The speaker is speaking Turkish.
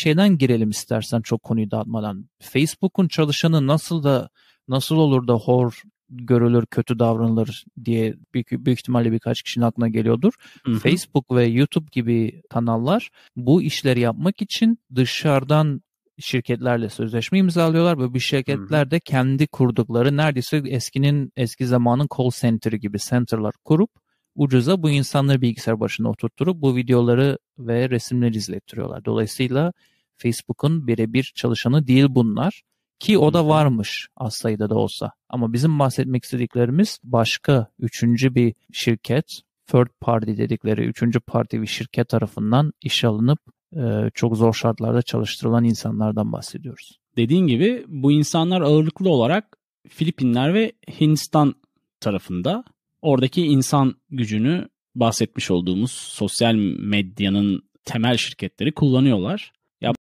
şeyden girelim istersen çok konuyu dağıtmadan. Facebook'un çalışanı nasıl da nasıl olur da hor görülür, kötü davranılır diye büyük, büyük ihtimalle birkaç kişinin aklına geliyordur. Hı-hı. Facebook ve YouTube gibi kanallar bu işleri yapmak için dışarıdan şirketlerle sözleşme imzalıyorlar ve bu şirketler de kendi kurdukları neredeyse eskinin eski zamanın call center gibi center'lar kurup ucuza bu insanları bilgisayar başına oturtturup bu videoları ve resimleri izlettiriyorlar. Dolayısıyla Facebook'un birebir çalışanı değil bunlar. Ki o da varmış az sayıda da olsa. Ama bizim bahsetmek istediklerimiz başka üçüncü bir şirket, third party dedikleri üçüncü parti bir şirket tarafından işe alınıp e, çok zor şartlarda çalıştırılan insanlardan bahsediyoruz. Dediğin gibi bu insanlar ağırlıklı olarak Filipinler ve Hindistan tarafında oradaki insan gücünü bahsetmiş olduğumuz sosyal medyanın temel şirketleri kullanıyorlar.